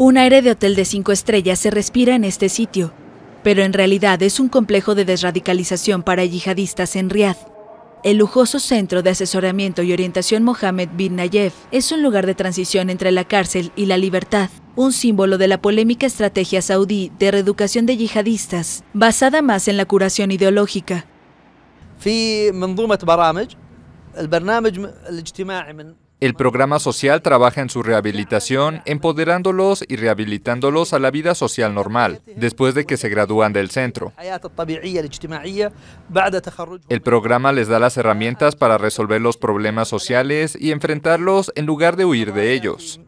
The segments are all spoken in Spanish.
Un aire de hotel de cinco estrellas se respira en este sitio, pero en realidad es un complejo de desradicalización para yihadistas en Riad. El lujoso Centro de Asesoramiento y Orientación Mohamed bin Nayef es un lugar de transición entre la cárcel y la libertad, un símbolo de la polémica estrategia saudí de reeducación de yihadistas, basada más en la curación ideológica. El programa social trabaja en su rehabilitación, empoderándolos y rehabilitándolos a la vida social normal, después de que se gradúan del centro. El programa les da las herramientas para resolver los problemas sociales y enfrentarlos en lugar de huir de ellos.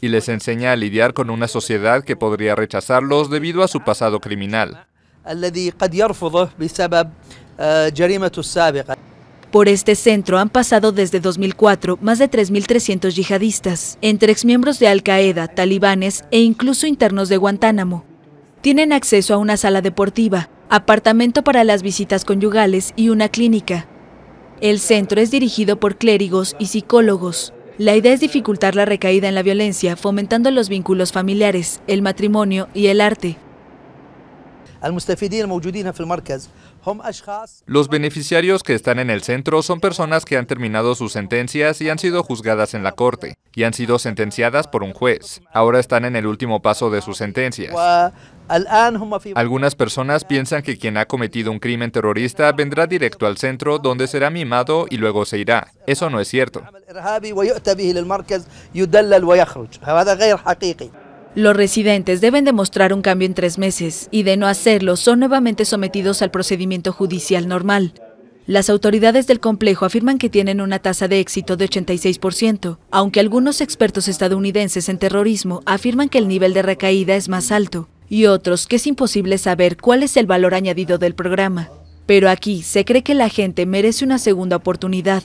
Y les enseña a lidiar con una sociedad que podría rechazarlos debido a su pasado criminal. Por este centro han pasado desde 2004 más de 3.300 yihadistas, entre exmiembros de Al-Qaeda, talibanes e incluso internos de Guantánamo. Tienen acceso a una sala deportiva, apartamento para las visitas conyugales y una clínica. El centro es dirigido por clérigos y psicólogos. La idea es dificultar la recaída en la violencia, fomentando los vínculos familiares, el matrimonio y el arte. Los beneficiarios que están en el centro son personas que han terminado sus sentencias y han sido juzgadas en la corte y han sido sentenciadas por un juez. Ahora están en el último paso de sus sentencias. Algunas personas piensan que quien ha cometido un crimen terrorista vendrá directo al centro donde será mimado y luego se irá. Eso no es cierto. Los residentes deben demostrar un cambio en tres meses y de no hacerlo son nuevamente sometidos al procedimiento judicial normal. Las autoridades del complejo afirman que tienen una tasa de éxito de 86%, aunque algunos expertos estadounidenses en terrorismo afirman que el nivel de recaída es más alto y otros que es imposible saber cuál es el valor añadido del programa. Pero aquí se cree que la gente merece una segunda oportunidad.